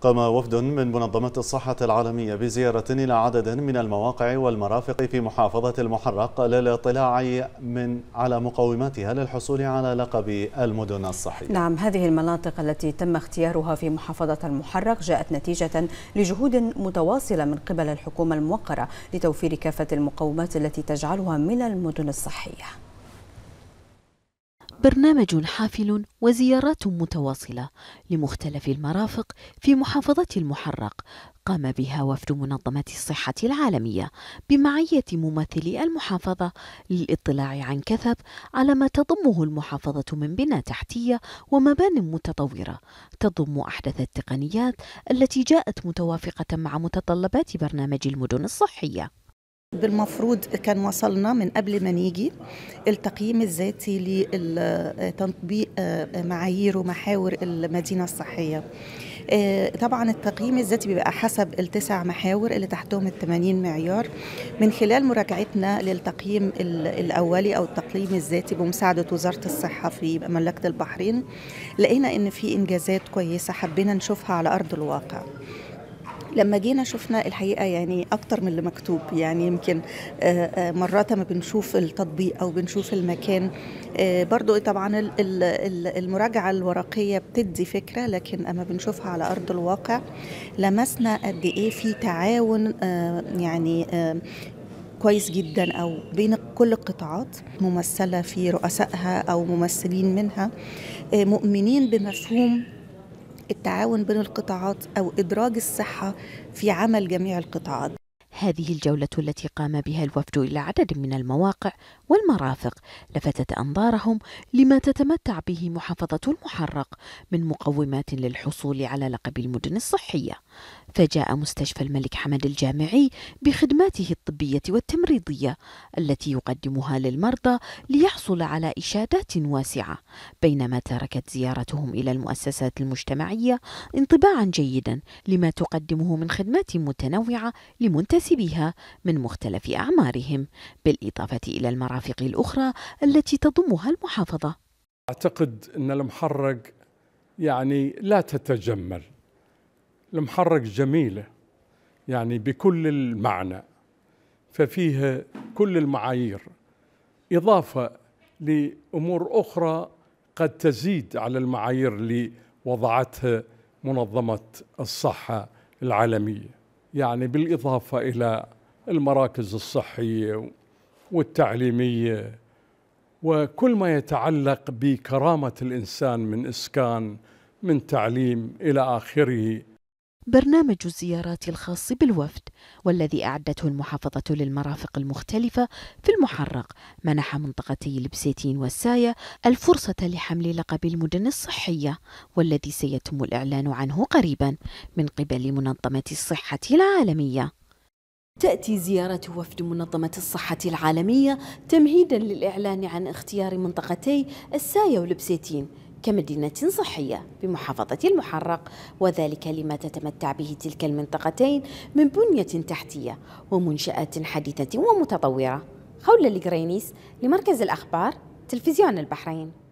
قام وفد من منظمة الصحة العالمية بزيارة إلى عدد من المواقع والمرافق في محافظة المحرق للاطلاع من على مقوماتها للحصول على لقب المدن الصحية نعم هذه المناطق التي تم اختيارها في محافظة المحرق جاءت نتيجة لجهود متواصلة من قبل الحكومة الموقرة لتوفير كافة المقومات التي تجعلها من المدن الصحية برنامج حافل وزيارات متواصلة لمختلف المرافق في محافظة المحرق قام بها وفد منظمة الصحة العالمية بمعية ممثلي المحافظة للاطلاع عن كثب على ما تضمه المحافظة من بنى تحتية ومبان متطورة تضم أحدث التقنيات التي جاءت متوافقة مع متطلبات برنامج المدن الصحية بالمفروض كان وصلنا من قبل ما نيجي التقييم الذاتي لتطبيق آه، معايير ومحاور المدينة الصحية آه، طبعا التقييم الذاتي بيبقى حسب التسع محاور اللي تحتهم ال 80 معيار من خلال مراجعتنا للتقييم الاولي او التقييم الذاتي بمساعده وزاره الصحه في مملكه البحرين لقينا ان في انجازات كويسه حبينا نشوفها على ارض الواقع لما جينا شفنا الحقيقه يعني اكتر من اللي مكتوب يعني يمكن آه، آه، مرات ما بنشوف التطبيق او بنشوف المكان آه، برضو طبعا المراجعه الورقيه بتدي فكره لكن اما بنشوفها على ارض الواقع لمسنا قد ايه في تعاون يعني كويس جدا او بين كل القطاعات ممثله في رؤسائها او ممثلين منها مؤمنين بمفهوم التعاون بين القطاعات او ادراج الصحه في عمل جميع القطاعات هذه الجولة التي قام بها الوفد إلى عدد من المواقع والمرافق لفتت أنظارهم لما تتمتع به محافظة المحرق من مقومات للحصول على لقب المدن الصحية فجاء مستشفى الملك حمد الجامعي بخدماته الطبية والتمريضية التي يقدمها للمرضى ليحصل على إشادات واسعة بينما تركت زيارتهم إلى المؤسسات المجتمعية انطباعا جيدا لما تقدمه من خدمات متنوعة لمنتسبين منتسبيها من مختلف أعمارهم بالإضافة إلى المرافق الأخرى التي تضمها المحافظة أعتقد أن المحرق يعني لا تتجمل المحرق جميلة يعني بكل المعنى ففيها كل المعايير إضافة لأمور أخرى قد تزيد على المعايير اللي وضعتها منظمة الصحة العالمية يعني بالإضافة إلى المراكز الصحية والتعليمية وكل ما يتعلق بكرامة الإنسان من إسكان من تعليم إلى آخره برنامج الزيارات الخاص بالوفد والذي أعدته المحافظة للمرافق المختلفة في المحرق منح منطقتي البسيتين والساية الفرصة لحمل لقب المدن الصحية والذي سيتم الإعلان عنه قريبا من قبل منظمة الصحة العالمية تأتي زيارة وفد منظمة الصحة العالمية تمهيدا للإعلان عن اختيار منطقتي الساية والبسيتين كمدينة صحية بمحافظة المحرق وذلك لما تتمتع به تلك المنطقتين من بنية تحتية ومنشآت حديثة ومتطورة خولة القرينيس لمركز الأخبار تلفزيون البحرين